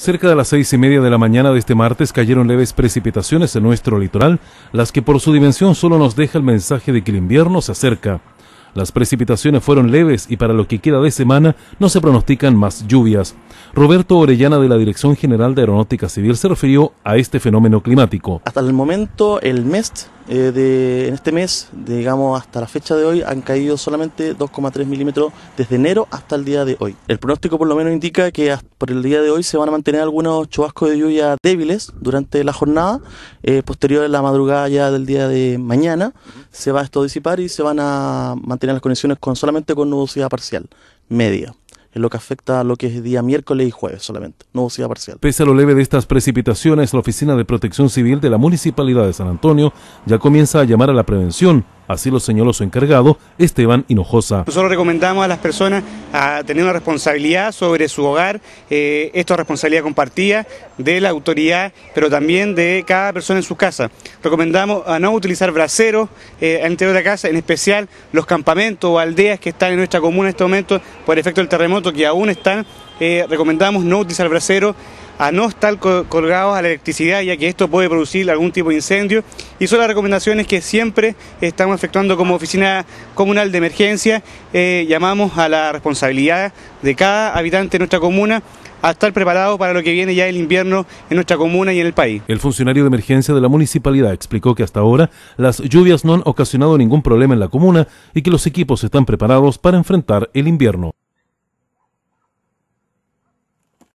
Cerca de las seis y media de la mañana de este martes cayeron leves precipitaciones en nuestro litoral, las que por su dimensión solo nos deja el mensaje de que el invierno se acerca. Las precipitaciones fueron leves y para lo que queda de semana no se pronostican más lluvias. Roberto Orellana de la Dirección General de Aeronáutica Civil se refirió a este fenómeno climático. Hasta el momento el MEST eh, en este mes, digamos hasta la fecha de hoy, han caído solamente 2,3 milímetros desde enero hasta el día de hoy. El pronóstico por lo menos indica que por el día de hoy se van a mantener algunos chubascos de lluvia débiles durante la jornada. Eh, posterior a la madrugada ya del día de mañana se va a esto disipar y se van a mantener las conexiones con solamente con nubosidad parcial, media en lo que afecta a lo que es día miércoles y jueves solamente, no sea parcial. Pese a lo leve de estas precipitaciones, la Oficina de Protección Civil de la Municipalidad de San Antonio ya comienza a llamar a la prevención Así lo señaló su encargado, Esteban Hinojosa. Nosotros recomendamos a las personas a tener una responsabilidad sobre su hogar. Eh, esto es responsabilidad compartida de la autoridad, pero también de cada persona en su casa. Recomendamos a no utilizar braseros eh, al interior este de la casa, en especial los campamentos o aldeas que están en nuestra comuna en este momento por efecto del terremoto, que aún están. Eh, recomendamos no utilizar braseros a no estar colgados a la electricidad, ya que esto puede producir algún tipo de incendio. Y son las recomendaciones que siempre estamos efectuando como oficina comunal de emergencia. Eh, llamamos a la responsabilidad de cada habitante de nuestra comuna a estar preparado para lo que viene ya el invierno en nuestra comuna y en el país. El funcionario de emergencia de la municipalidad explicó que hasta ahora las lluvias no han ocasionado ningún problema en la comuna y que los equipos están preparados para enfrentar el invierno.